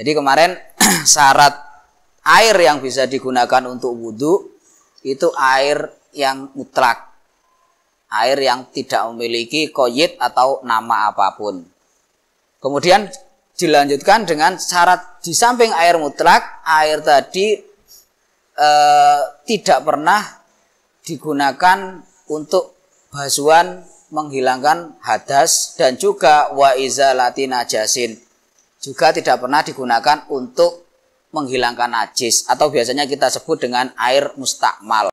Jadi kemarin syarat air yang bisa digunakan untuk wudhu itu air yang mutlak. Air yang tidak memiliki koyit atau nama apapun. Kemudian dilanjutkan dengan syarat di samping air mutlak, air tadi e, tidak pernah digunakan untuk basuhan menghilangkan hadas dan juga wa izalati najasin juga tidak pernah digunakan untuk menghilangkan najis atau biasanya kita sebut dengan air mustakmal.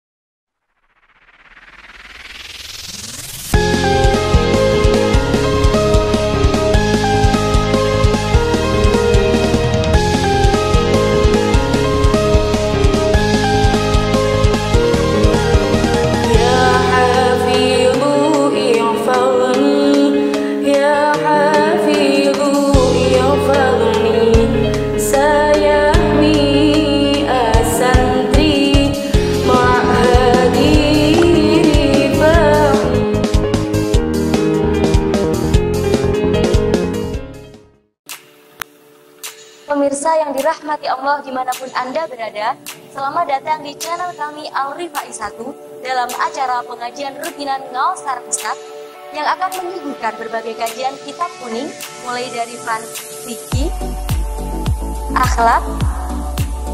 pemirsa yang dirahmati Allah dimanapun Anda berada, selamat datang di channel kami Al-Rifai 1 dalam acara pengajian rutinan Ngausar Pusat yang akan menyuguhkan berbagai kajian kitab kuning mulai dari fan fikih, akhlak,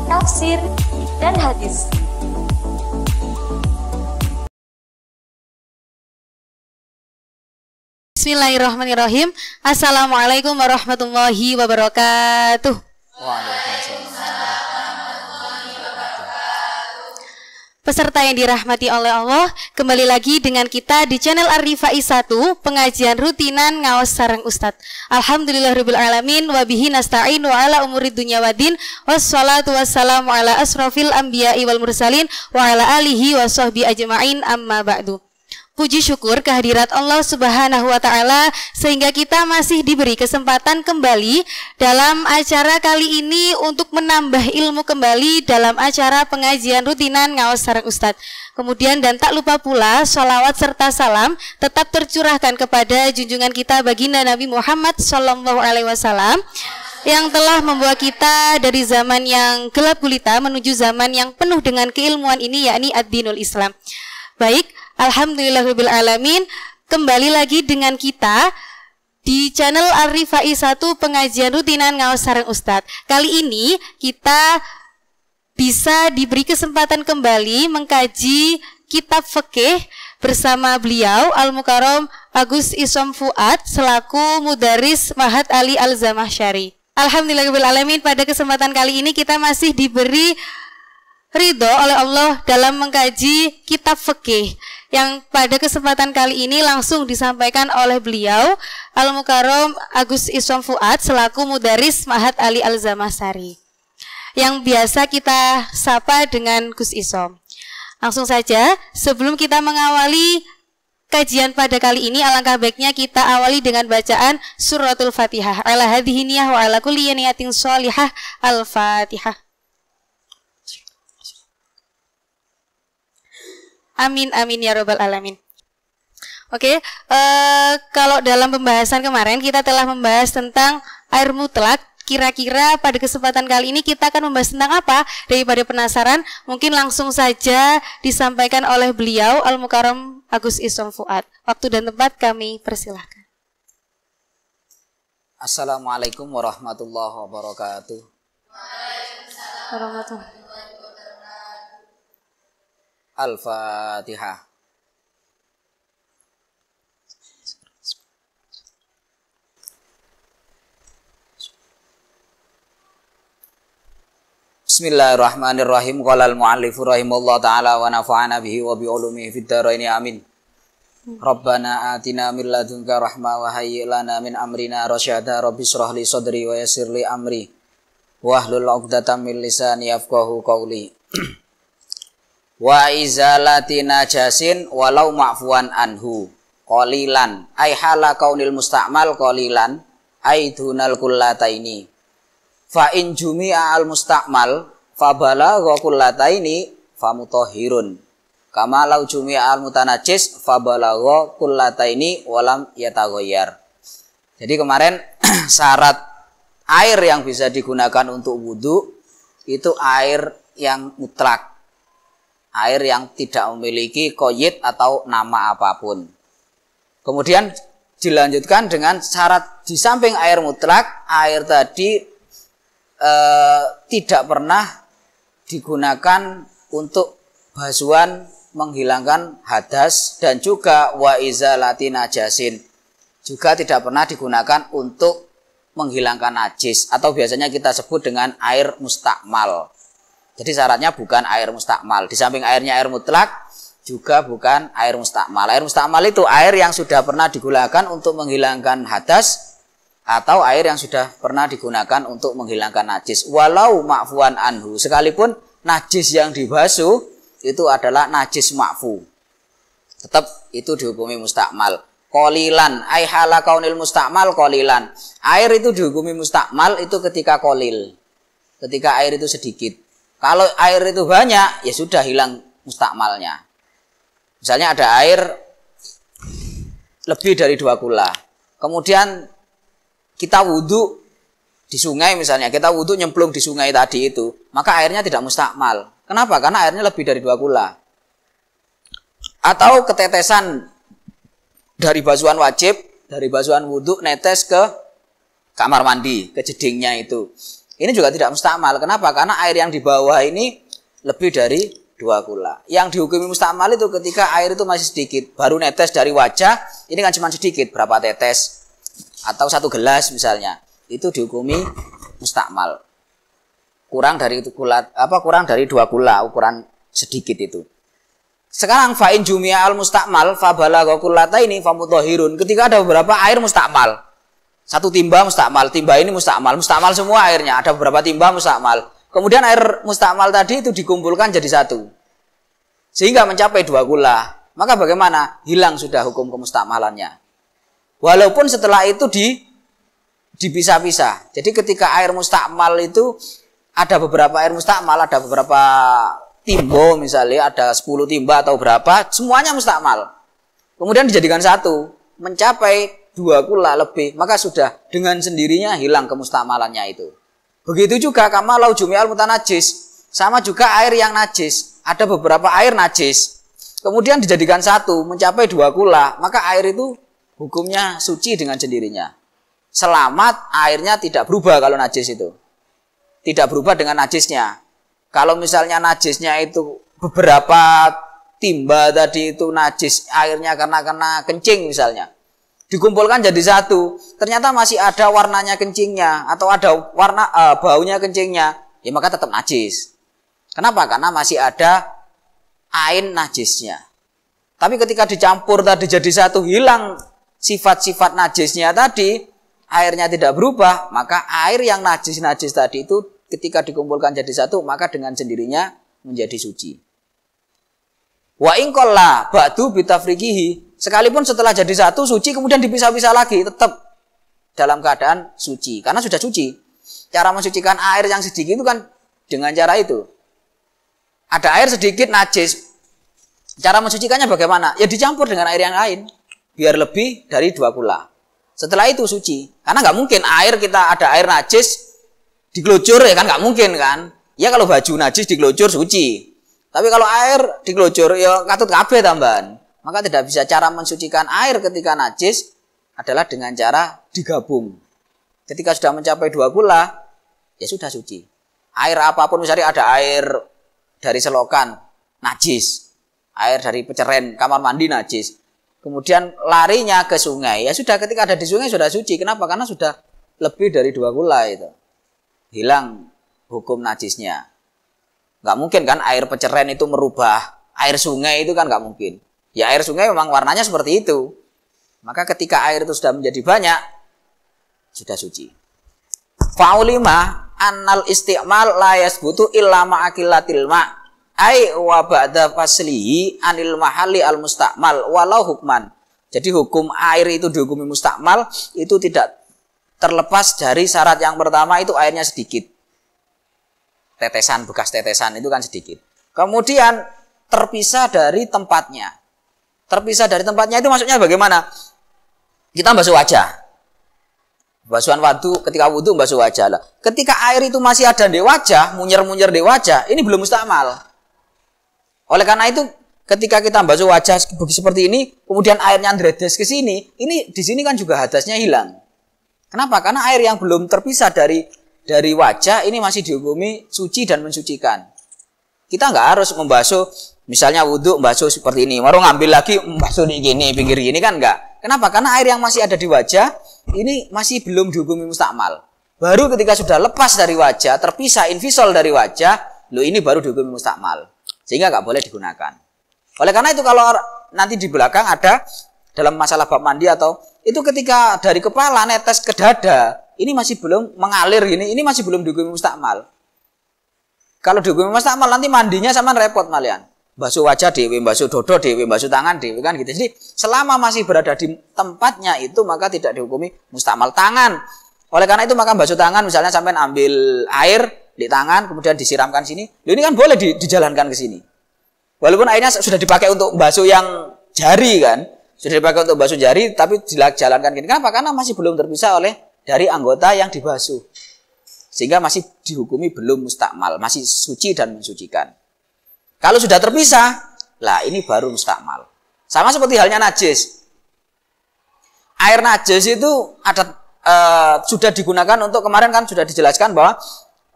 tafsir, dan hadis. Bismillahirrahmanirrahim. Assalamualaikum warahmatullahi wabarakatuh. Peserta yang dirahmati oleh Allah, kembali lagi dengan kita di channel Arifai 1, pengajian rutinan ngawas sarang Ustadz. Alhamdulillahirabbil alamin wabihi nasta'in wa ala umurid dunya wadin, Wassalatu wassalamu ala asrafil anbiya'i wal mursalin wa ala alihi wa sahbi ajma'in amma ba'du puji syukur kehadirat Allah Subhanahu wa taala sehingga kita masih diberi kesempatan kembali dalam acara kali ini untuk menambah ilmu kembali dalam acara pengajian rutinan ngawas sareng ustadz. Kemudian dan tak lupa pula sholawat serta salam tetap tercurahkan kepada junjungan kita baginda Nabi Muhammad Shallallahu Alaihi Wasallam yang telah membawa kita dari zaman yang gelap gulita menuju zaman yang penuh dengan keilmuan ini yakni ad-dinul Islam. Baik, Alhamdulillahirabbil alamin. Kembali lagi dengan kita di channel Arifai 1 pengajian rutinan ngawas sarang Ustadz. Kali ini kita bisa diberi kesempatan kembali mengkaji kitab fikih bersama beliau Al Mukarom Agus Isom Fuad selaku Mudaris Mahat Ali Al Zamahsyari. Alhamdulillahirobbilalamin pada kesempatan kali ini kita masih diberi ridho oleh Allah dalam mengkaji kitab fikih yang pada kesempatan kali ini langsung disampaikan oleh beliau Al Mukarom Agus Iswam Fuad selaku Mudaris Mahat Ali Al Zamasari yang biasa kita sapa dengan Gus Isom. Langsung saja, sebelum kita mengawali kajian pada kali ini alangkah baiknya kita awali dengan bacaan suratul fatihah ala hadihi ala sholihah al fatihah Amin amin ya robbal alamin. Oke, okay, eh, kalau dalam pembahasan kemarin kita telah membahas tentang air mutlak. Kira-kira pada kesempatan kali ini kita akan membahas tentang apa? Daripada penasaran, mungkin langsung saja disampaikan oleh beliau Al Mukarram Agus Isom Fuad. Waktu dan tempat kami persilahkan. Assalamualaikum warahmatullahi wabarakatuh. Waalaikumsalam warahmatullahi wabarakatuh. Al-Fatihah. Bismillahirrahmanirrahim. Qala al-muallifu rahimallahu taala wa nafa'ana bihi wa bi ulumihi fid dharain amin. Rabbana atina min ladunka rahma wa hayyi lana min amrina rasyada. Rabbi shrah li sadri wa yassir li amri. Wahlul 'uqdatam min lisani yafqahu qawli. wa izalati najasin walau ma'fuan anhu qalilan ay hala kaunil musta'mal qalilan ay dunal kullataini fa in jumi'a al musta'mal fa balagha kullataini fa mutahhirun kama lau jumi'a al mutanajis fa balagha kullataini walam yataghayyar jadi kemarin syarat air yang bisa digunakan untuk wudhu itu air yang mutlak air yang tidak memiliki koyit atau nama apapun. Kemudian dilanjutkan dengan syarat di samping air mutlak, air tadi e, tidak pernah digunakan untuk basuhan menghilangkan hadas dan juga wa izalati najasin juga tidak pernah digunakan untuk menghilangkan najis atau biasanya kita sebut dengan air mustakmal. Jadi syaratnya bukan air mustakmal. Di samping airnya air mutlak, juga bukan air mustakmal. Air mustakmal itu air yang sudah pernah digunakan untuk menghilangkan hadas atau air yang sudah pernah digunakan untuk menghilangkan najis. Walau makfuan anhu, sekalipun najis yang dibasuh itu adalah najis makfu. Tetap itu dihukumi mustakmal kolilan ai halakaunil mustakmal kolilan air itu dihukumi mustakmal itu ketika kolil ketika air itu sedikit kalau air itu banyak, ya sudah hilang mustakmalnya. Misalnya ada air lebih dari dua kula. Kemudian kita wudhu di sungai misalnya, kita wudhu nyemplung di sungai tadi itu, maka airnya tidak mustakmal. Kenapa? Karena airnya lebih dari dua kula. Atau ketetesan dari basuhan wajib, dari basuhan wudhu, netes ke kamar mandi, ke jedingnya itu. Ini juga tidak mustamal. Kenapa? Karena air yang di bawah ini lebih dari dua kula. Yang dihukumi mustamal itu ketika air itu masih sedikit, baru netes dari wajah, ini kan cuma sedikit, berapa tetes atau satu gelas misalnya, itu dihukumi mustamal. Kurang dari itu kula, apa kurang dari dua kula ukuran sedikit itu. Sekarang fa'in jumia al mustakmal fa balagha ini fa Ketika ada beberapa air mustakmal, satu timba mustakmal, timba ini mustakmal, mustakmal semua airnya. Ada beberapa timba mustakmal. Kemudian air mustakmal tadi itu dikumpulkan jadi satu. Sehingga mencapai dua gula. Maka bagaimana? Hilang sudah hukum kemustakmalannya. Walaupun setelah itu di dipisah-pisah. Jadi ketika air mustakmal itu ada beberapa air mustakmal, ada beberapa timbo misalnya, ada 10 timba atau berapa, semuanya mustakmal. Kemudian dijadikan satu, mencapai dua kula lebih, maka sudah dengan sendirinya hilang kemustamalannya itu. Begitu juga kamalau jumi'al ya mutanajis, sama juga air yang najis. Ada beberapa air najis, kemudian dijadikan satu, mencapai dua kula, maka air itu hukumnya suci dengan sendirinya. Selamat airnya tidak berubah kalau najis itu. Tidak berubah dengan najisnya. Kalau misalnya najisnya itu beberapa timba tadi itu najis airnya karena kena kencing misalnya dikumpulkan jadi satu ternyata masih ada warnanya kencingnya atau ada warna uh, baunya kencingnya ya maka tetap najis kenapa karena masih ada ain najisnya tapi ketika dicampur tadi jadi satu hilang sifat-sifat najisnya tadi airnya tidak berubah maka air yang najis-najis tadi itu ketika dikumpulkan jadi satu maka dengan sendirinya menjadi suci wa ingkola batu bitafrikihi Sekalipun setelah jadi satu suci kemudian dipisah-pisah lagi tetap dalam keadaan suci karena sudah suci. Cara mensucikan air yang sedikit itu kan dengan cara itu. Ada air sedikit najis. Cara mensucikannya bagaimana? Ya dicampur dengan air yang lain biar lebih dari dua kula. Setelah itu suci. Karena nggak mungkin air kita ada air najis digelucur ya kan nggak mungkin kan. Ya kalau baju najis digelucur suci. Tapi kalau air digelucur ya katut kabeh tambahan. Maka tidak bisa cara mensucikan air ketika najis adalah dengan cara digabung. Ketika sudah mencapai dua gula, ya sudah suci. Air apapun misalnya ada air dari selokan najis, air dari peceren kamar mandi najis. Kemudian larinya ke sungai, ya sudah ketika ada di sungai sudah suci. Kenapa? Karena sudah lebih dari dua gula itu. Hilang hukum najisnya. Nggak mungkin kan air peceren itu merubah air sungai itu kan nggak mungkin. Ya air sungai memang warnanya seperti itu. Maka ketika air itu sudah menjadi banyak, sudah suci. Faulima annal istiqmal layas butuh ilama akilatilma ma' ai wa ba'da faslihi anil mahali al mustakmal walau hukman. Jadi hukum air itu dihukumi mustakmal itu tidak terlepas dari syarat yang pertama itu airnya sedikit. Tetesan bekas tetesan itu kan sedikit. Kemudian terpisah dari tempatnya terpisah dari tempatnya itu maksudnya bagaimana? Kita basuh wajah. Basuhan wadu ketika wudhu basuh wajah lah. Ketika air itu masih ada di wajah, munyer-munyer di wajah, ini belum mustamal. Oleh karena itu ketika kita basuh wajah seperti ini, kemudian airnya ndredes ke sini, ini di sini kan juga hadasnya hilang. Kenapa? Karena air yang belum terpisah dari dari wajah ini masih dihukumi suci dan mensucikan. Kita nggak harus membasuh Misalnya wudhu basuh seperti ini, baru ngambil lagi mm, basuh di gini, pinggir gini kan enggak. Kenapa? Karena air yang masih ada di wajah ini masih belum dihukumi mustakmal. Baru ketika sudah lepas dari wajah, terpisah invisol dari wajah, lo ini baru dihukumi mustakmal. Sehingga enggak boleh digunakan. Oleh karena itu kalau nanti di belakang ada dalam masalah bab mandi atau itu ketika dari kepala netes ke dada ini masih belum mengalir ini ini masih belum dihukumi mustakmal kalau dihukumi mustakmal nanti mandinya sama repot malian basuh wajah diwimbasu basuh dodo dewi, basuh tangan dewi kan gitu. Jadi selama masih berada di tempatnya itu maka tidak dihukumi mustamal tangan. Oleh karena itu maka basuh tangan misalnya sampai ambil air di tangan kemudian disiramkan sini, ini kan boleh di, dijalankan ke sini. Walaupun airnya sudah dipakai untuk basuh yang jari kan, sudah dipakai untuk basuh jari tapi dijalankan gini. Kenapa? Karena masih belum terpisah oleh dari anggota yang dibasuh. Sehingga masih dihukumi belum mustakmal, masih suci dan mensucikan. Kalau sudah terpisah, lah ini baru mustakmal. Sama seperti halnya najis. Air najis itu ada e, sudah digunakan untuk kemarin kan sudah dijelaskan bahwa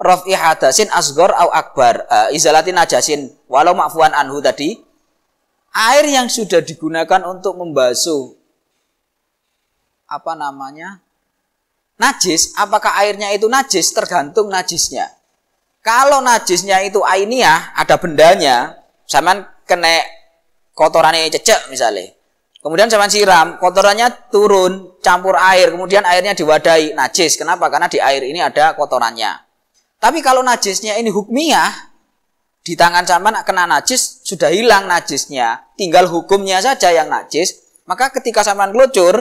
rofi hadasin asgor au akbar e, izalati najasin walau makfuan anhu tadi air yang sudah digunakan untuk membasuh apa namanya najis apakah airnya itu najis tergantung najisnya kalau najisnya itu ainiah ada bendanya, zaman kena kotorannya cecek misalnya. Kemudian zaman siram, kotorannya turun, campur air, kemudian airnya diwadai najis. Kenapa? Karena di air ini ada kotorannya. Tapi kalau najisnya ini hukmiah, di tangan zaman kena najis, sudah hilang najisnya, tinggal hukumnya saja yang najis. Maka ketika zaman kelucur,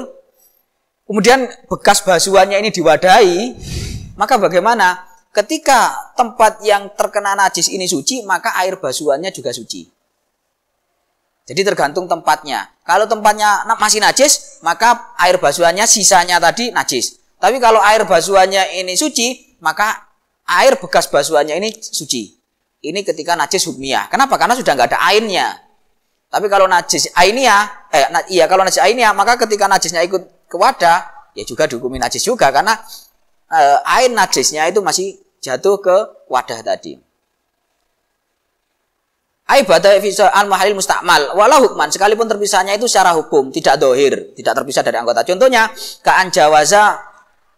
kemudian bekas basuhannya ini diwadai, maka bagaimana? Ketika tempat yang terkena najis ini suci, maka air basuhannya juga suci. Jadi tergantung tempatnya. Kalau tempatnya masih najis, maka air basuhannya sisanya tadi najis. Tapi kalau air basuhannya ini suci, maka air bekas basuhannya ini suci. Ini ketika najis hukmiah. Kenapa? Karena sudah nggak ada airnya. Tapi kalau najis ainia, eh iya kalau najis ainia, maka ketika najisnya ikut ke wadah, ya juga dihukumi najis juga karena eh, air najisnya itu masih jatuh ke wadah tadi. fisal an mahalil mustakmal walau hukman sekalipun terpisahnya itu secara hukum tidak dohir tidak terpisah dari anggota contohnya kaan jawaza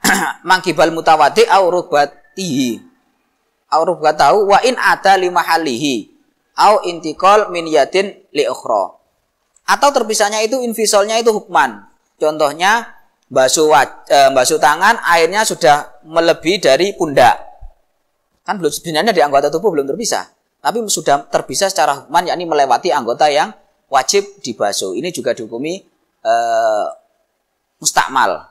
mangkibal mutawati au aurubat tahu wa in ada lima halihi au intikol min yatin li ukhra atau terpisahnya itu invisolnya itu hukman contohnya basuh eh, basuh tangan airnya sudah melebihi dari pundak Kan belum sebenarnya di anggota tubuh belum terpisah. Tapi sudah terpisah secara hukuman yakni melewati anggota yang wajib dibasuh. Ini juga dihukumi e, mustakmal.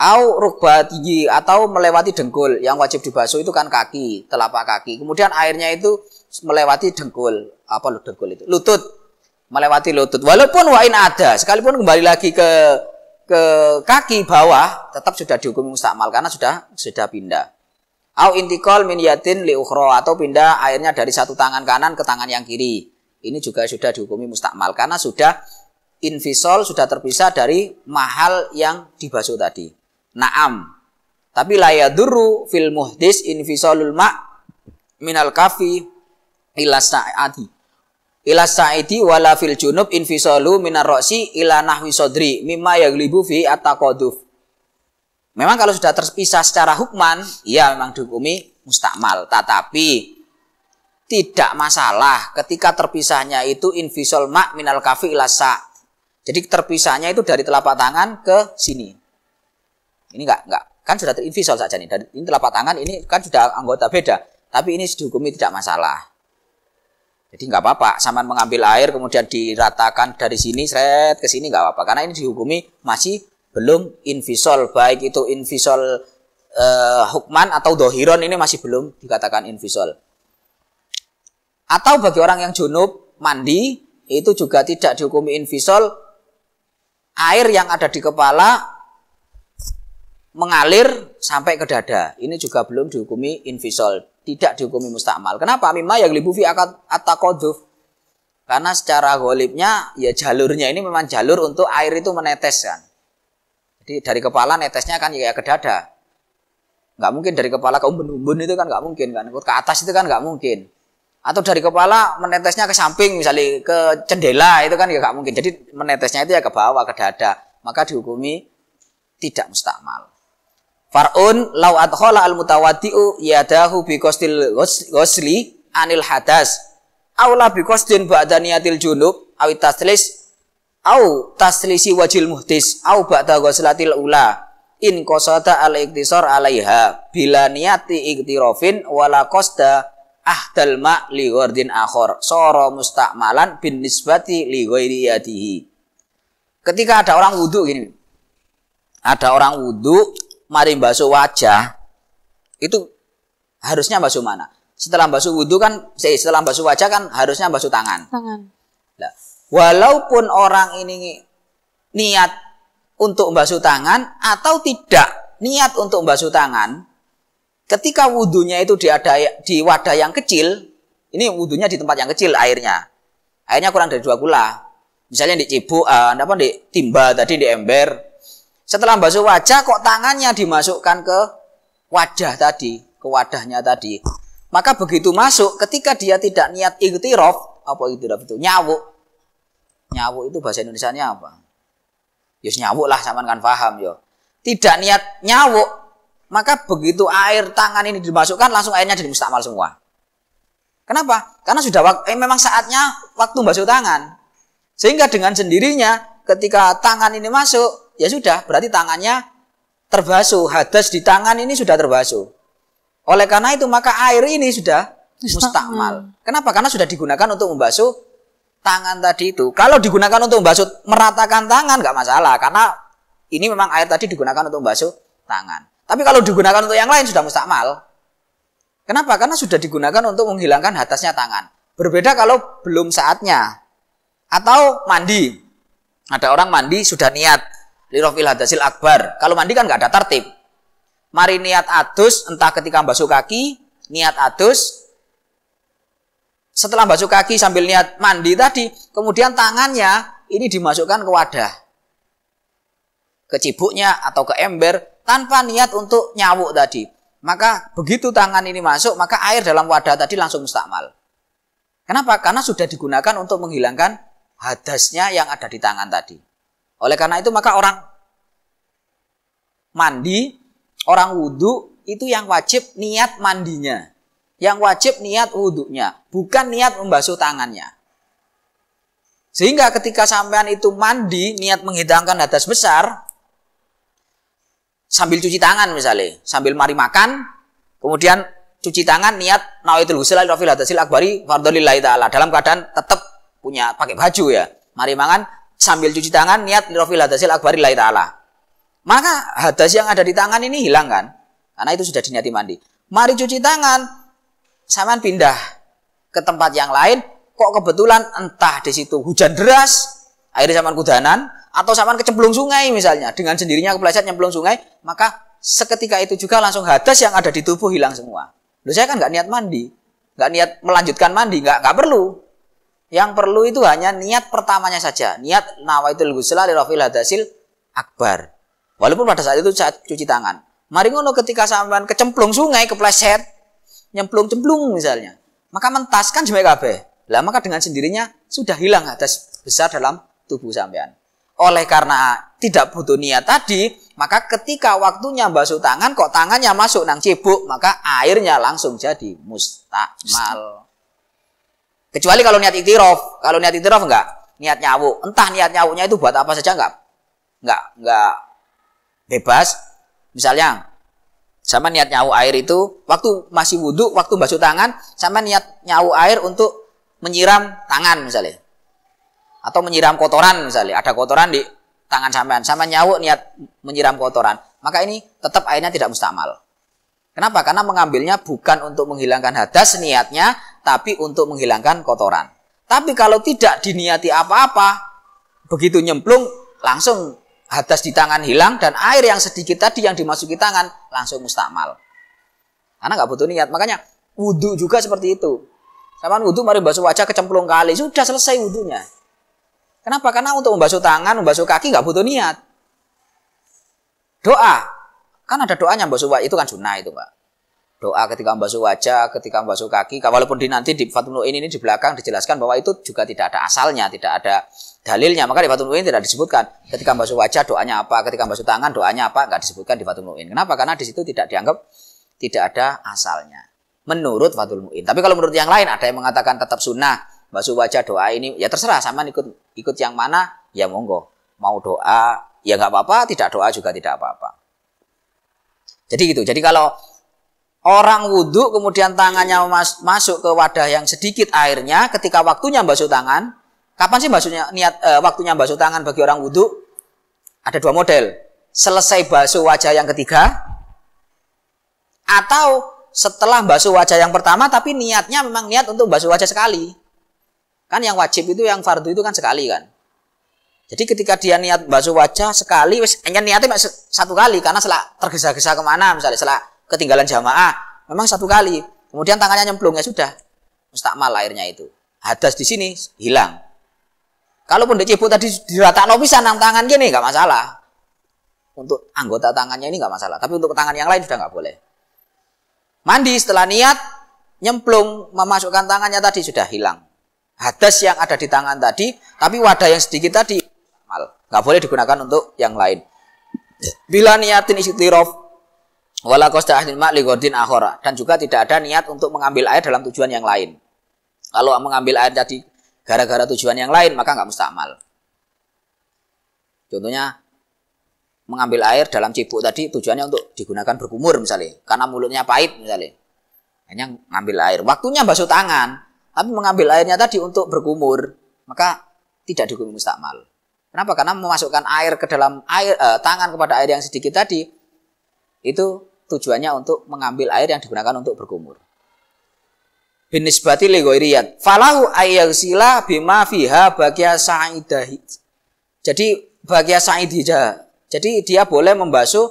Au rukba tinggi atau melewati dengkul yang wajib dibasuh itu kan kaki, telapak kaki. Kemudian airnya itu melewati dengkul, apa lu dengkul itu? Lutut. Melewati lutut. Walaupun wain ada, sekalipun kembali lagi ke ke kaki bawah tetap sudah dihukum mustakmal karena sudah sudah pindah. Au intikal min yadin li ukhra atau pindah airnya dari satu tangan kanan ke tangan yang kiri. Ini juga sudah dihukumi mustakmal karena sudah invisol sudah terpisah dari mahal yang dibasuh tadi. Naam. Tapi la fil muhdis infisolul ma minal kafi ila sa'ati. Ila sa'idi wala fil junub invisolu minar roksi ila nahwi sodri mimma yaglibu fi Memang kalau sudah terpisah secara hukman, ya memang dihukumi mustakmal. Tetapi tidak masalah ketika terpisahnya itu invisol mak minal kafi ilasa. Jadi terpisahnya itu dari telapak tangan ke sini. Ini enggak, enggak. Kan sudah terinvisol saja nih. Dari, ini telapak tangan ini kan sudah anggota beda. Tapi ini dihukumi tidak masalah. Jadi enggak apa-apa, Sama mengambil air kemudian diratakan dari sini, seret ke sini enggak apa-apa. Karena ini dihukumi masih belum invisol baik itu invisol eh, hukman atau dohiron ini masih belum dikatakan invisol atau bagi orang yang junub mandi itu juga tidak dihukumi invisol air yang ada di kepala mengalir sampai ke dada ini juga belum dihukumi invisol tidak dihukumi mustakmal kenapa mimma yang libufi akad atakoduf karena secara golipnya ya jalurnya ini memang jalur untuk air itu menetes kan jadi dari kepala netesnya kan ya ke dada. Nggak mungkin dari kepala ke umbun-umbun itu kan nggak mungkin kan. Ke atas itu kan nggak mungkin. Atau dari kepala menetesnya ke samping misalnya ke jendela itu kan ya nggak mungkin. Jadi menetesnya itu ya ke bawah ke dada. Maka dihukumi tidak mustakmal. Far'un lau adkhala al mutawatiu yadahu bi qasdil ghusli anil hadas. Aula bi qasdin ba'da junub awit taslis au taslisi wajil muhtis au ba'da ghuslatil ula in qasada al iktisar alaiha bila niati iktirafin wala qasda ahdal ma li ghardin akhor soro mustakmalan bin nisbati li ghairi ketika ada orang wudhu gini ada orang wudhu mari basuh wajah itu harusnya basuh mana setelah basuh wudhu kan setelah basuh wajah kan harusnya basuh tangan tangan walaupun orang ini niat untuk membasuh tangan atau tidak niat untuk membasuh tangan, ketika wudhunya itu di, ada, di wadah yang kecil, ini wudhunya di tempat yang kecil airnya, airnya kurang dari dua gula. Misalnya di cibu, uh, eh, apa di timba tadi di ember. Setelah membasuh wajah, kok tangannya dimasukkan ke wajah tadi, ke wadahnya tadi. Maka begitu masuk, ketika dia tidak niat ikhtirof, apa itu itu? Nyawuk, Nyawu itu bahasa Indonesia-nya apa? Ya nyawuk lah sama kan paham yo. Tidak niat nyawuk, maka begitu air tangan ini dimasukkan langsung airnya jadi mustakmal semua. Kenapa? Karena sudah eh, memang saatnya waktu basuh tangan. Sehingga dengan sendirinya ketika tangan ini masuk, ya sudah, berarti tangannya terbasuh. Hadas di tangan ini sudah terbasuh. Oleh karena itu maka air ini sudah mustakmal. Kenapa? Karena sudah digunakan untuk membasuh tangan tadi itu kalau digunakan untuk membasuh meratakan tangan nggak masalah karena ini memang air tadi digunakan untuk membasuh tangan. Tapi kalau digunakan untuk yang lain sudah mustakmal. Kenapa? Karena sudah digunakan untuk menghilangkan hatasnya tangan. Berbeda kalau belum saatnya. Atau mandi. Ada orang mandi sudah niat. Lirofil hadasil akbar. Kalau mandi kan nggak ada tertib. Mari niat atus, entah ketika membasuh kaki, niat atus. Setelah basuh kaki sambil niat mandi tadi, kemudian tangannya ini dimasukkan ke wadah. Ke cibuknya atau ke ember tanpa niat untuk nyawuk tadi. Maka begitu tangan ini masuk, maka air dalam wadah tadi langsung mustakmal. Kenapa? Karena sudah digunakan untuk menghilangkan hadasnya yang ada di tangan tadi. Oleh karena itu maka orang mandi, orang wudhu itu yang wajib niat mandinya. Yang wajib niat wudhunya, bukan niat membasuh tangannya. Sehingga ketika sampean itu mandi, niat menghidangkan hadas besar, sambil cuci tangan misalnya, sambil mari makan, kemudian cuci tangan niat nawaitul husul al hadasil akbari fardolillahi ta'ala. Dalam keadaan tetap punya pakai baju ya. Mari makan sambil cuci tangan niat lirofil hadasil akbari lillahi ta'ala. Maka hadas yang ada di tangan ini hilang kan? Karena itu sudah diniati mandi. Mari cuci tangan, saman pindah ke tempat yang lain, kok kebetulan entah di situ hujan deras, akhirnya saman kudanan, atau saman kecemplung sungai misalnya, dengan sendirinya kepleset nyemplung sungai, maka seketika itu juga langsung hadas yang ada di tubuh hilang semua. Loh saya kan nggak niat mandi, nggak niat melanjutkan mandi, nggak nggak perlu. Yang perlu itu hanya niat pertamanya saja, niat nawaitul gusla lirafil hadasil akbar. Walaupun pada saat itu saat cuci tangan. Mari ngono ketika sampean kecemplung sungai kepleset, nyemplung-cemplung misalnya. Maka mentaskan jemaah kabeh. Lah maka dengan sendirinya sudah hilang hadas besar dalam tubuh sampean. Oleh karena tidak butuh niat tadi, maka ketika waktunya basuh tangan kok tangannya masuk nang cebuk, maka airnya langsung jadi mustakmal. Kecuali kalau niat itirof, kalau niat itirof enggak, niat nyawu. Entah niat nyawunya itu buat apa saja enggak enggak enggak bebas. Misalnya sama niat nyau air itu waktu masih wudhu, waktu basuh tangan, sama niat nyau air untuk menyiram tangan misalnya. Atau menyiram kotoran misalnya. Ada kotoran di tangan sampean. Sama nyau niat menyiram kotoran. Maka ini tetap airnya tidak mustamal. Kenapa? Karena mengambilnya bukan untuk menghilangkan hadas niatnya, tapi untuk menghilangkan kotoran. Tapi kalau tidak diniati apa-apa, begitu nyemplung langsung hadas di tangan hilang dan air yang sedikit tadi yang dimasuki tangan langsung mustakmal. Karena nggak butuh niat. Makanya wudhu juga seperti itu. Sama wudhu mari basuh wajah kecemplung kali sudah selesai wudhunya. Kenapa? Karena untuk membasuh tangan, membasuh kaki nggak butuh niat. Doa, kan ada doanya basuh wajah itu kan sunnah itu pak doa ketika membasuh wajah, ketika membasuh kaki. Walaupun di nanti di Fatul Muin ini di belakang dijelaskan bahwa itu juga tidak ada asalnya, tidak ada dalilnya. Maka di Fatul Muin tidak disebutkan ketika membasuh wajah doanya apa, ketika membasuh tangan doanya apa, nggak disebutkan di Fatul Muin. Kenapa? Karena di situ tidak dianggap tidak ada asalnya. Menurut Fatul Muin. Tapi kalau menurut yang lain ada yang mengatakan tetap sunnah, basuh wajah doa ini ya terserah sama ikut ikut yang mana ya monggo. Mau doa ya nggak apa-apa, tidak doa juga tidak apa-apa. Jadi gitu. Jadi kalau Orang wudhu kemudian tangannya mas masuk ke wadah yang sedikit airnya ketika waktunya basuh tangan. Kapan sih basuhnya niat eh, waktunya basuh tangan bagi orang wudhu? Ada dua model. Selesai basuh wajah yang ketiga atau setelah basuh wajah yang pertama tapi niatnya memang niat untuk basuh wajah sekali. Kan yang wajib itu yang fardu itu kan sekali kan. Jadi ketika dia niat basuh wajah sekali, hanya niatnya satu kali karena setelah tergesa-gesa kemana misalnya setelah ketinggalan jamaah, memang satu kali. Kemudian tangannya nyemplung, ya sudah. Mustakmal airnya itu. Hadas di sini hilang. Kalaupun dicebut tadi dirata bisa nang tangan gini nggak masalah. Untuk anggota tangannya ini nggak masalah, tapi untuk tangan yang lain sudah nggak boleh. Mandi setelah niat nyemplung memasukkan tangannya tadi sudah hilang. Hadas yang ada di tangan tadi, tapi wadah yang sedikit tadi mal nggak boleh digunakan untuk yang lain. Bila niatin istirahat Wala kosta Dan juga tidak ada niat untuk mengambil air dalam tujuan yang lain. Kalau mengambil air tadi gara-gara tujuan yang lain, maka nggak mustahil. Contohnya, mengambil air dalam cibuk tadi tujuannya untuk digunakan berkumur misalnya. Karena mulutnya pahit misalnya. Hanya mengambil air. Waktunya basuh tangan. Tapi mengambil airnya tadi untuk berkumur. Maka tidak dihukum mustakmal Kenapa? Karena memasukkan air ke dalam air eh, tangan kepada air yang sedikit tadi itu tujuannya untuk mengambil air yang digunakan untuk berkumur. Binisbati ligoiriyat. Falahu silah bima fiha bagia sa'idah Jadi bagia sa'idija. Jadi dia boleh membasuh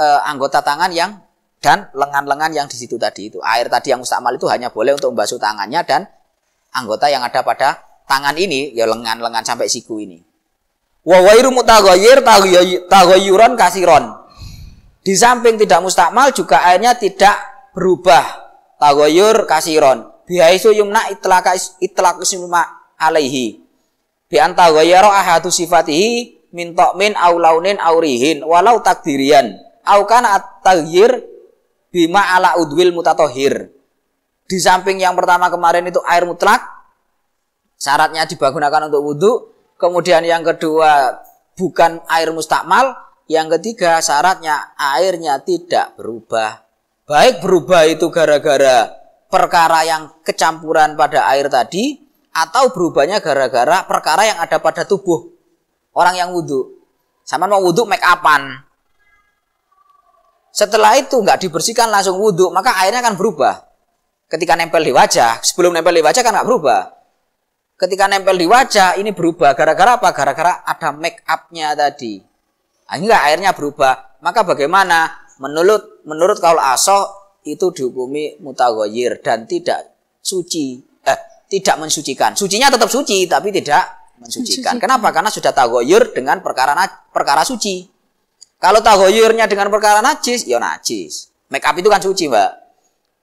uh, anggota tangan yang dan lengan-lengan yang di situ tadi itu. Air tadi yang mustamal itu hanya boleh untuk membasuh tangannya dan anggota yang ada pada tangan ini, ya lengan-lengan sampai siku ini. Wa wairu mutaghayyir taghayyuran kasiron. Di samping tidak mustakmal juga airnya tidak berubah. Tagoyur kasiron. Bihaisu yumna itlaka itlaka sinuma alaihi. Bi ghayyara ahadu sifatihi min min aw aurihin walau takdirian. Aukana at-tagyir bima ala udwil mutatohir. Di samping yang pertama kemarin itu air mutlak, syaratnya dibagunakan untuk wudhu. Kemudian yang kedua bukan air mustakmal, yang ketiga syaratnya airnya tidak berubah. Baik berubah itu gara-gara perkara yang kecampuran pada air tadi atau berubahnya gara-gara perkara yang ada pada tubuh orang yang wudhu. Sama mau wudhu make upan. Setelah itu nggak dibersihkan langsung wudhu maka airnya akan berubah. Ketika nempel di wajah, sebelum nempel di wajah kan nggak berubah. Ketika nempel di wajah ini berubah gara-gara apa? Gara-gara ada make upnya tadi Ah, akhirnya airnya berubah. Maka bagaimana? Menurut menurut kaul asoh itu dihukumi mutagoyir dan tidak suci. Eh, tidak mensucikan. Sucinya tetap suci tapi tidak mensucikan. mensucikan. Kenapa? Karena sudah tagoyur dengan perkara perkara suci. Kalau tagoyurnya dengan perkara najis, ya najis. Make up itu kan suci, Mbak.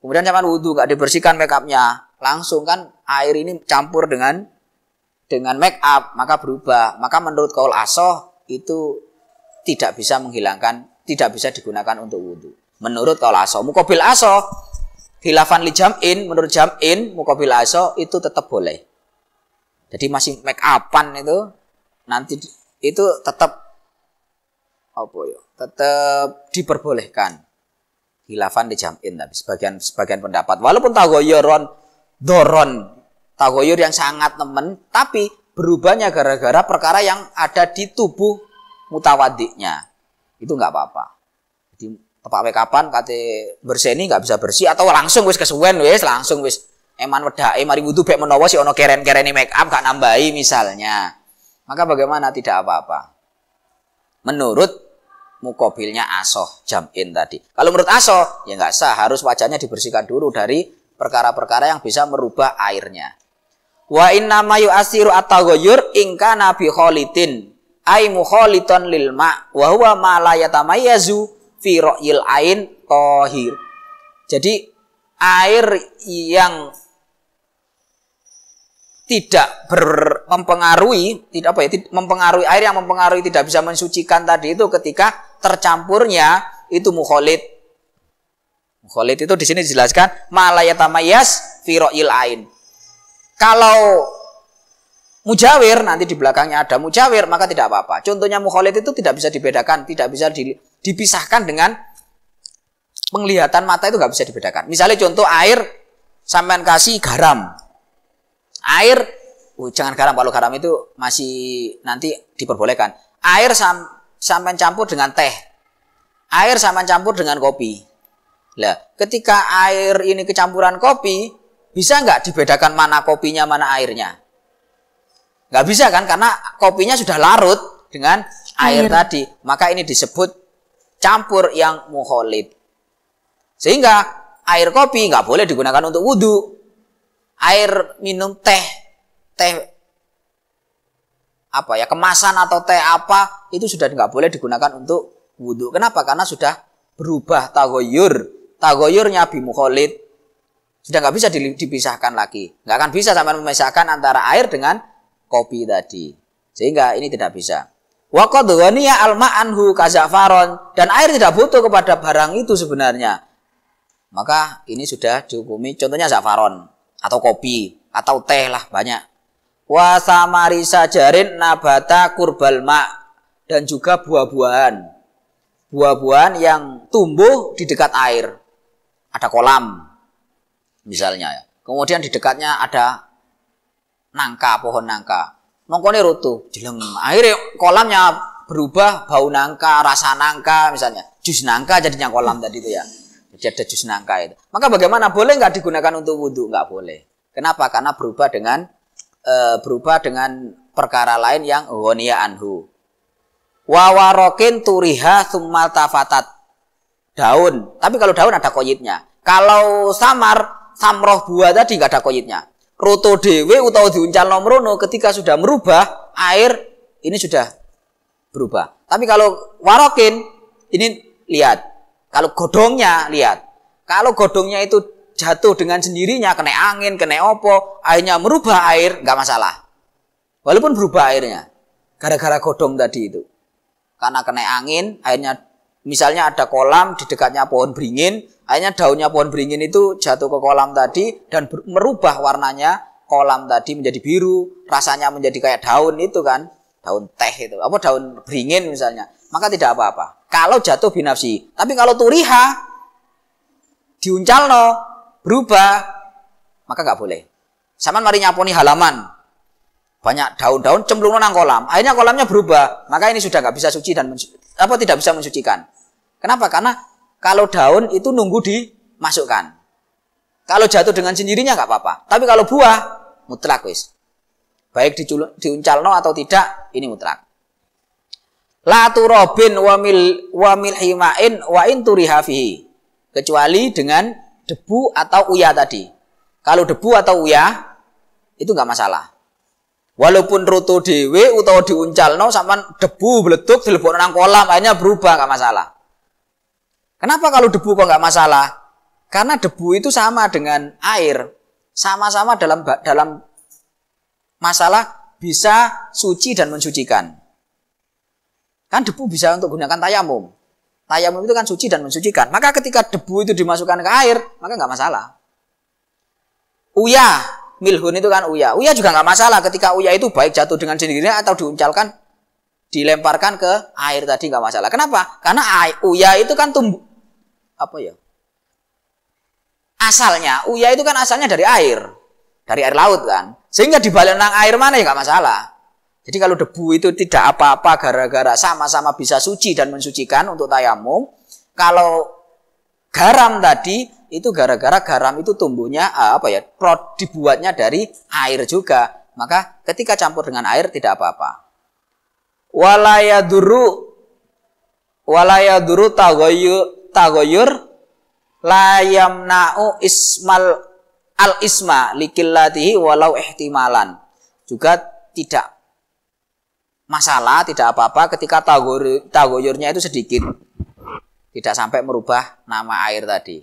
Kemudian zaman wudhu gak dibersihkan make upnya, langsung kan air ini campur dengan dengan make up maka berubah maka menurut kaul asoh itu tidak bisa menghilangkan, tidak bisa digunakan untuk wudhu. Menurut kalau aso, mukobil aso, hilafan li jam'in, menurut jam'in, mukobil aso itu tetap boleh. Jadi masih make upan itu, nanti itu tetap apa ya, tetap diperbolehkan. Hilafan di jam'in, tapi sebagian sebagian pendapat. Walaupun tagoyoron, doron, tagoyor yang sangat nemen, tapi berubahnya gara-gara perkara yang ada di tubuh mutawadiknya itu nggak apa-apa. Jadi tepak kapan kate berseni nggak bisa bersih atau langsung wis kesuwen wis langsung wis eman wedake mari wudu bek menawa si ono keren-kerene make up gak nambahi misalnya. Maka bagaimana tidak apa-apa. Menurut mukobilnya asoh jamin tadi. Kalau menurut asoh ya nggak sah, harus wajahnya dibersihkan dulu dari perkara-perkara yang bisa merubah airnya. Wa inna ma'yu asiru atau goyur ingka nabi kholidin ay mukhalitan lil ma wa huwa ma la yatamayazu fi ra'yil ain tahir. Jadi air yang tidak ber, mempengaruhi tidak apa ya tidak, mempengaruhi air yang mempengaruhi tidak bisa mensucikan tadi itu ketika tercampurnya itu mukholit mukholit itu di sini dijelaskan malayatamayas firoil ain kalau mujawir nanti di belakangnya ada mujawir maka tidak apa-apa. Contohnya mukhalid itu tidak bisa dibedakan, tidak bisa dipisahkan dengan penglihatan mata itu nggak bisa dibedakan. Misalnya contoh air sampean kasih garam. Air uh, jangan garam kalau garam itu masih nanti diperbolehkan. Air sam, sampean campur dengan teh. Air sampean campur dengan kopi. Lah, ketika air ini kecampuran kopi, bisa nggak dibedakan mana kopinya mana airnya? Nggak bisa kan karena kopinya sudah larut dengan air, air tadi. Maka ini disebut campur yang muholid. Sehingga air kopi nggak boleh digunakan untuk wudhu. Air minum teh, teh apa ya kemasan atau teh apa itu sudah nggak boleh digunakan untuk wudhu. Kenapa? Karena sudah berubah tagoyur. Tagoyurnya bimukholid. Sudah nggak bisa dipisahkan lagi. Nggak akan bisa sampai memisahkan antara air dengan kopi tadi. Sehingga ini tidak bisa. Waqad ghaniya al-ma'anhu kazafaron dan air tidak butuh kepada barang itu sebenarnya. Maka ini sudah dihukumi contohnya zafaron atau kopi atau teh lah banyak. Wa samarisa jarin nabata kurbal ma dan juga buah-buahan. Buah-buahan yang tumbuh di dekat air. Ada kolam misalnya. Ya. Kemudian di dekatnya ada nangka, pohon nangka. Mongkone rutu, jeleng. Akhirnya kolamnya berubah bau nangka, rasa nangka misalnya. Jus nangka jadinya kolam tadi itu ya. Jadi ada jus nangka itu. Maka bagaimana boleh nggak digunakan untuk wudhu? Nggak boleh. Kenapa? Karena berubah dengan e, berubah dengan perkara lain yang wonia anhu. Wawarokin turiha sumal tafatat daun. Tapi kalau daun ada koyitnya. Kalau samar samroh buah tadi nggak ada koyitnya roto dewe utawa diuncal nomrono ketika sudah merubah air ini sudah berubah. Tapi kalau warokin ini lihat. Kalau godongnya lihat. Kalau godongnya itu jatuh dengan sendirinya kena angin, kena opo, airnya merubah air nggak masalah. Walaupun berubah airnya gara-gara godong tadi itu. Karena kena angin airnya Misalnya ada kolam di dekatnya pohon beringin, akhirnya daunnya pohon beringin itu jatuh ke kolam tadi dan merubah warnanya kolam tadi menjadi biru, rasanya menjadi kayak daun itu kan, daun teh itu, apa daun beringin misalnya. Maka tidak apa-apa. Kalau jatuh binafsi, tapi kalau turiha diuncalno berubah, maka nggak boleh. Sama mari nyaponi halaman, banyak daun-daun cemplung nang kolam. Akhirnya kolamnya berubah. Maka ini sudah nggak bisa suci dan apa tidak bisa mensucikan. Kenapa? Karena kalau daun itu nunggu dimasukkan. Kalau jatuh dengan sendirinya nggak apa-apa. Tapi kalau buah mutlak wis. Baik diuncalno atau tidak, ini mutlak. La turabin wa mil wa mil himain wa in fihi. Kecuali dengan debu atau uya tadi. Kalau debu atau uya itu nggak masalah. Walaupun roto dewe utawa no sama debu di telepon nang kolam akhirnya berubah nggak masalah. Kenapa kalau debu kok nggak masalah? Karena debu itu sama dengan air, sama-sama dalam dalam masalah bisa suci dan mensucikan. Kan debu bisa untuk gunakan tayamum. Tayamum itu kan suci dan mensucikan. Maka ketika debu itu dimasukkan ke air, maka nggak masalah. Uyah milhun itu kan Uya. Uya juga nggak masalah ketika Uya itu baik jatuh dengan sendirinya atau diuncalkan, dilemparkan ke air tadi nggak masalah. Kenapa? Karena air, Uya itu kan tumbuh apa ya? Asalnya Uya itu kan asalnya dari air, dari air laut kan. Sehingga di dibalenang air mana ya nggak masalah. Jadi kalau debu itu tidak apa-apa gara-gara sama-sama bisa suci dan mensucikan untuk tayamum. Kalau garam tadi itu gara-gara garam itu tumbuhnya eh, apa ya prod dibuatnya dari air juga maka ketika campur dengan air tidak apa-apa walaya duru walaya duru tagoyur tagoyur layam nau ismal al isma likillatihi walau ihtimalan juga tidak masalah tidak apa-apa ketika tagoyurnya itu sedikit tidak sampai merubah nama air tadi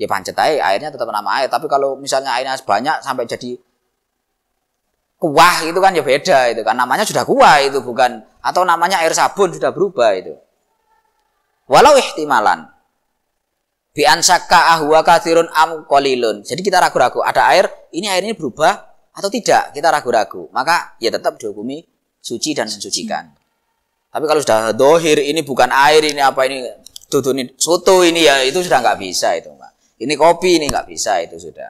ya pancet aja airnya tetap nama air tapi kalau misalnya airnya banyak sampai jadi kuah itu kan ya beda itu kan namanya sudah kuah itu bukan atau namanya air sabun sudah berubah itu walau ihtimalan bi ansaka ahwa kathirun am kolilun jadi kita ragu-ragu ada air ini air ini berubah atau tidak kita ragu-ragu maka ya tetap dihukumi suci dan mensucikan tapi kalau sudah dohir ini bukan air ini apa ini tutunin soto ini ya itu sudah nggak bisa itu ini kopi ini nggak bisa itu sudah.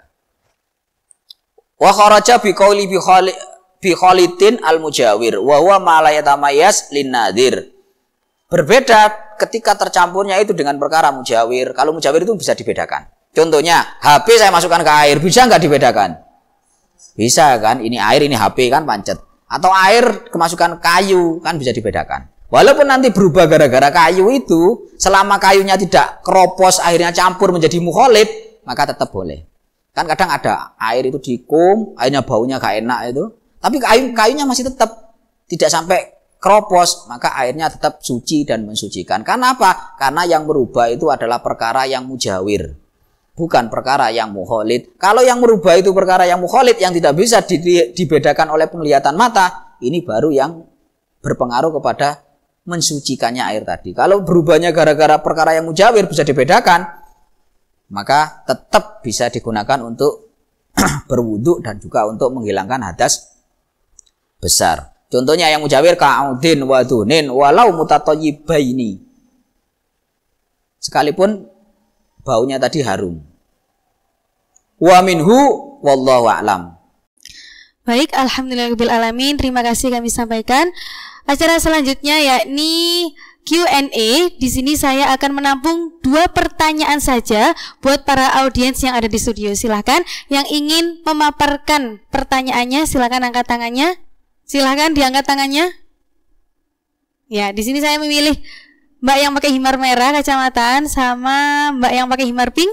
Wa kharaja bi qawli bi khalitin al mujawir wa huwa ma la yatamayas lin Berbeda ketika tercampurnya itu dengan perkara mujawir. Kalau mujawir itu bisa dibedakan. Contohnya, HP saya masukkan ke air, bisa nggak dibedakan? Bisa kan? Ini air, ini HP kan pancet. Atau air kemasukan kayu kan bisa dibedakan. Walaupun nanti berubah gara-gara kayu itu, selama kayunya tidak keropos akhirnya campur menjadi mukholib, maka tetap boleh. Kan kadang ada air itu dikum, airnya baunya gak enak itu, tapi kayu kayunya masih tetap tidak sampai keropos, maka airnya tetap suci dan mensucikan. Karena apa? Karena yang berubah itu adalah perkara yang mujawir, bukan perkara yang mukholid. Kalau yang merubah itu perkara yang mukholid yang tidak bisa dibedakan oleh penglihatan mata, ini baru yang berpengaruh kepada mensucikannya air tadi. Kalau berubahnya gara-gara perkara yang mujawir bisa dibedakan, maka tetap bisa digunakan untuk berwuduk dan juga untuk menghilangkan hadas besar. Contohnya yang mujawir ka'udin wadunin walau mutatoyibaini. Sekalipun baunya tadi harum. Wa minhu wallahu a'lam. Baik, alhamdulillah alamin. Terima kasih kami sampaikan. Acara selanjutnya yakni Q&A. Di sini saya akan menampung dua pertanyaan saja buat para audiens yang ada di studio. Silahkan yang ingin memaparkan pertanyaannya, silahkan angkat tangannya. Silahkan diangkat tangannya. Ya, di sini saya memilih Mbak yang pakai himar merah kacamataan sama Mbak yang pakai himar pink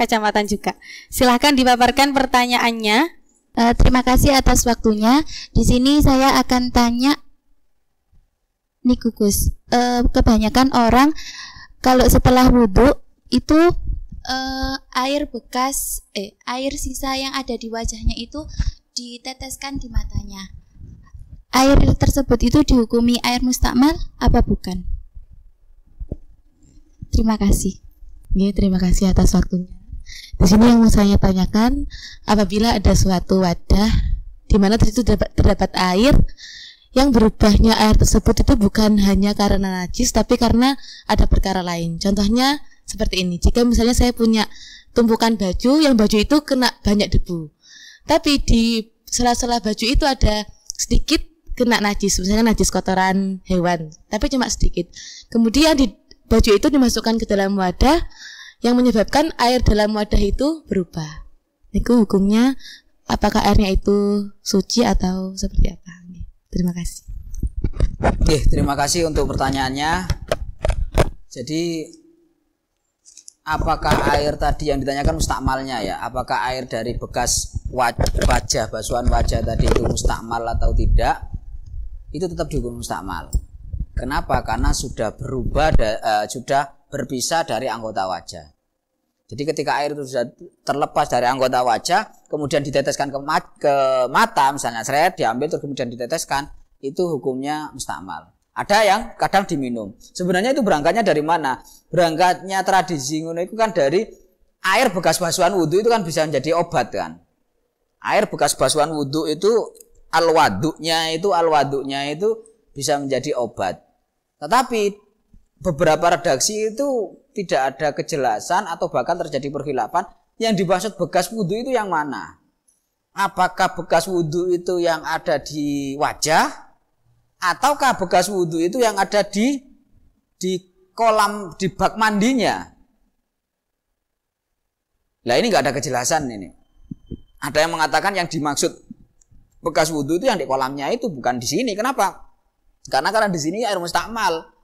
kacamataan juga. Silahkan dipaparkan pertanyaannya. Uh, terima kasih atas waktunya. Di sini saya akan tanya nih kukus E, eh, kebanyakan orang kalau setelah wudhu itu e, air bekas eh air sisa yang ada di wajahnya itu diteteskan di matanya. Air tersebut itu dihukumi air mustakmal apa bukan? Terima kasih. Ya, terima kasih atas waktunya. Di sini yang mau saya tanyakan, apabila ada suatu wadah di mana di terdapat air yang berubahnya air tersebut itu bukan hanya karena najis tapi karena ada perkara lain. Contohnya seperti ini. Jika misalnya saya punya tumpukan baju yang baju itu kena banyak debu. Tapi di sela-sela baju itu ada sedikit kena najis, misalnya najis kotoran hewan, tapi cuma sedikit. Kemudian di baju itu dimasukkan ke dalam wadah yang menyebabkan air dalam wadah itu berubah. Itu hukumnya apakah airnya itu suci atau seperti apa? Terima kasih. Oke, terima kasih untuk pertanyaannya. Jadi apakah air tadi yang ditanyakan mustakmalnya ya? Apakah air dari bekas wajah basuhan wajah tadi itu mustakmal atau tidak? Itu tetap dihukum mustakmal. Kenapa? Karena sudah berubah eh, sudah berpisah dari anggota wajah. Jadi ketika air itu sudah terlepas dari anggota wajah, kemudian diteteskan ke, mat, ke mata, misalnya seret, diambil terus kemudian diteteskan, itu hukumnya mustamal. Ada yang kadang diminum. Sebenarnya itu berangkatnya dari mana? Berangkatnya tradisi ngono itu kan dari air bekas basuhan wudhu itu kan bisa menjadi obat kan. Air bekas basuhan wudhu itu alwaduknya itu alwaduknya itu bisa menjadi obat. Tetapi beberapa redaksi itu tidak ada kejelasan atau bahkan terjadi perkhilafan yang dimaksud bekas wudhu itu yang mana? Apakah bekas wudhu itu yang ada di wajah? Ataukah bekas wudhu itu yang ada di di kolam di bak mandinya? Nah ini nggak ada kejelasan ini. Ada yang mengatakan yang dimaksud bekas wudhu itu yang di kolamnya itu bukan di sini. Kenapa? Karena karena di sini air mustakmal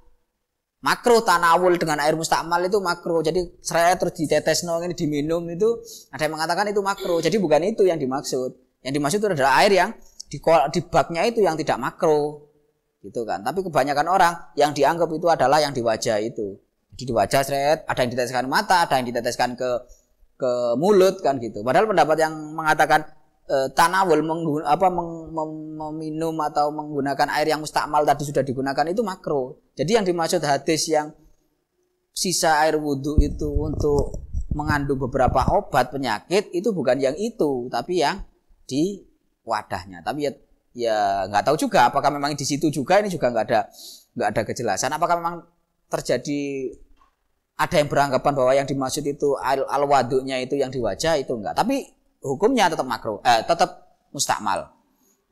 makro tanawul dengan air mustakmal itu makro jadi seret terus ditetes nong ini diminum itu ada yang mengatakan itu makro jadi bukan itu yang dimaksud yang dimaksud itu adalah air yang di di baknya itu yang tidak makro gitu kan tapi kebanyakan orang yang dianggap itu adalah yang di wajah itu di wajah seret ada yang diteteskan mata ada yang diteteskan ke ke mulut kan gitu padahal pendapat yang mengatakan e, tanawul menggun, apa meminum atau menggunakan air yang mustakmal tadi sudah digunakan itu makro jadi yang dimaksud hadis yang sisa air wudhu itu untuk mengandung beberapa obat penyakit itu bukan yang itu, tapi yang di wadahnya. Tapi ya ya nggak tahu juga apakah memang di situ juga ini juga nggak ada nggak ada kejelasan. Apakah memang terjadi ada yang beranggapan bahwa yang dimaksud itu al, al wadunya itu yang di wajah itu enggak. Tapi hukumnya tetap makro, eh, tetap mustakmal.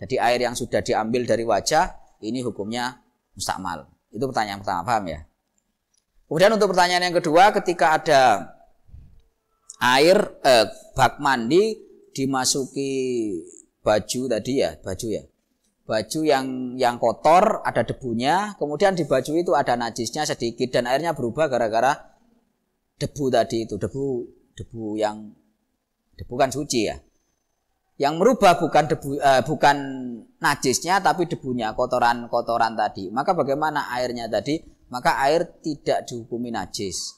Jadi air yang sudah diambil dari wajah ini hukumnya mustakmal. Itu pertanyaan pertama, paham ya? Kemudian untuk pertanyaan yang kedua, ketika ada air eh, bak mandi dimasuki baju tadi ya, baju ya. Baju yang yang kotor ada debunya, kemudian di baju itu ada najisnya sedikit dan airnya berubah gara-gara debu tadi itu, debu debu yang debu kan suci ya yang merubah bukan debu eh, bukan najisnya tapi debunya kotoran-kotoran tadi. Maka bagaimana airnya tadi? Maka air tidak dihukumi najis.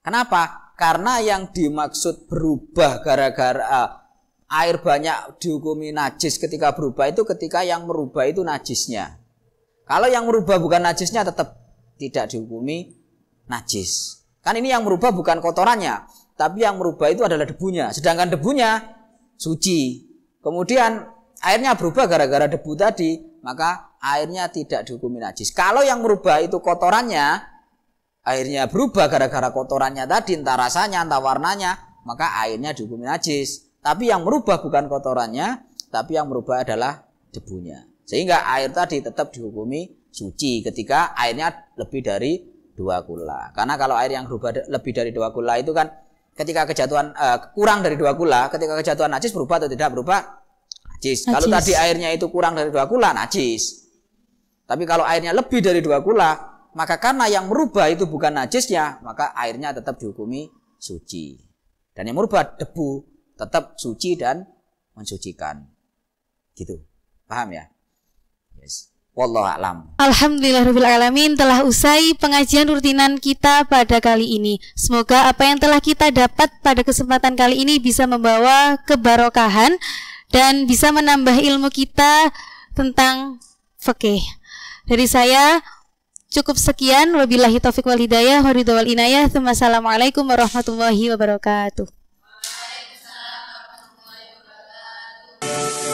Kenapa? Karena yang dimaksud berubah gara-gara eh, air banyak dihukumi najis ketika berubah itu ketika yang merubah itu najisnya. Kalau yang merubah bukan najisnya tetap tidak dihukumi najis. Kan ini yang merubah bukan kotorannya, tapi yang merubah itu adalah debunya. Sedangkan debunya suci. Kemudian airnya berubah gara-gara debu tadi, maka airnya tidak dihukumi najis. Kalau yang merubah itu kotorannya, airnya berubah gara-gara kotorannya tadi, entah rasanya, entah warnanya, maka airnya dihukumi najis. Tapi yang merubah bukan kotorannya, tapi yang merubah adalah debunya. Sehingga air tadi tetap dihukumi suci ketika airnya lebih dari dua kula. Karena kalau air yang berubah lebih dari dua kula itu kan ketika kejatuhan uh, kurang dari dua gula, ketika kejatuhan najis berubah atau tidak berubah? Najis. Kalau tadi airnya itu kurang dari dua gula, najis. Tapi kalau airnya lebih dari dua gula, maka karena yang merubah itu bukan najisnya, maka airnya tetap dihukumi suci. Dan yang merubah debu tetap suci dan mensucikan. Gitu. Paham ya? Yes. Wallahu alam. Alhamdulillahirobbilalamin telah usai pengajian rutinan kita pada kali ini. Semoga apa yang telah kita dapat pada kesempatan kali ini bisa membawa kebarokahan dan bisa menambah ilmu kita tentang fikih. Dari saya cukup sekian. Wabillahi taufik wal hidayah. Waridawal inayah. Assalamualaikum warahmatullahi wabarakatuh. Waalaikumsalam warahmatullahi wabarakatuh.